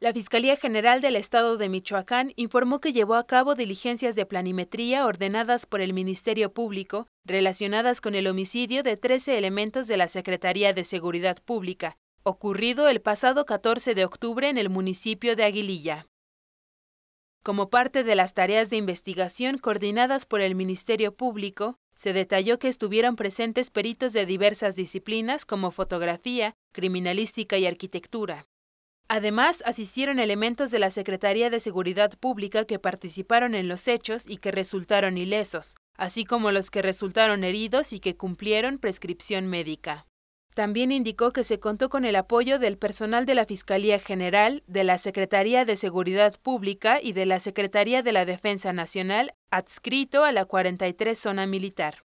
La Fiscalía General del Estado de Michoacán informó que llevó a cabo diligencias de planimetría ordenadas por el Ministerio Público relacionadas con el homicidio de 13 elementos de la Secretaría de Seguridad Pública, ocurrido el pasado 14 de octubre en el municipio de Aguililla. Como parte de las tareas de investigación coordinadas por el Ministerio Público, se detalló que estuvieron presentes peritos de diversas disciplinas como fotografía, criminalística y arquitectura. Además, asistieron elementos de la Secretaría de Seguridad Pública que participaron en los hechos y que resultaron ilesos, así como los que resultaron heridos y que cumplieron prescripción médica. También indicó que se contó con el apoyo del personal de la Fiscalía General, de la Secretaría de Seguridad Pública y de la Secretaría de la Defensa Nacional, adscrito a la 43 Zona Militar.